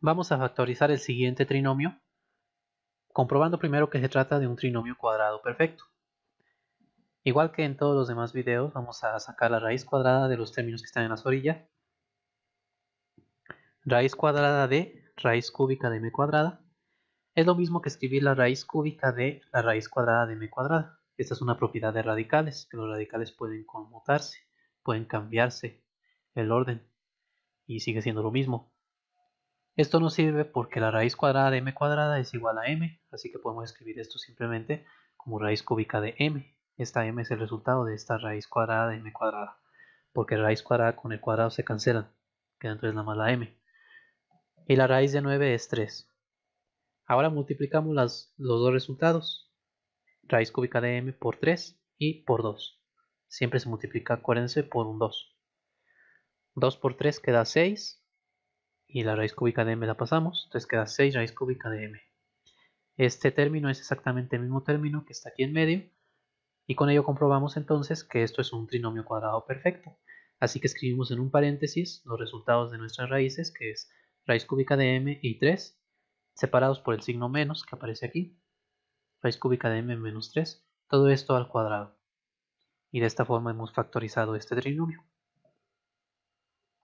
Vamos a factorizar el siguiente trinomio, comprobando primero que se trata de un trinomio cuadrado perfecto. Igual que en todos los demás videos, vamos a sacar la raíz cuadrada de los términos que están en las orillas. Raíz cuadrada de raíz cúbica de m cuadrada. Es lo mismo que escribir la raíz cúbica de la raíz cuadrada de m cuadrada. Esta es una propiedad de radicales, que los radicales pueden conmutarse, pueden cambiarse el orden. Y sigue siendo lo mismo. Esto nos sirve porque la raíz cuadrada de m cuadrada es igual a m, así que podemos escribir esto simplemente como raíz cúbica de m. Esta m es el resultado de esta raíz cuadrada de m cuadrada, porque raíz cuadrada con el cuadrado se cancelan, queda entonces nada más la m. Y la raíz de 9 es 3. Ahora multiplicamos los dos resultados, raíz cúbica de m por 3 y por 2. Siempre se multiplica, acuérdense, por un 2. 2 por 3 queda 6 y la raíz cúbica de m la pasamos, entonces queda 6 raíz cúbica de m. Este término es exactamente el mismo término que está aquí en medio y con ello comprobamos entonces que esto es un trinomio cuadrado perfecto. Así que escribimos en un paréntesis los resultados de nuestras raíces, que es raíz cúbica de m y 3, separados por el signo menos que aparece aquí, raíz cúbica de m menos 3, todo esto al cuadrado. Y de esta forma hemos factorizado este trinomio.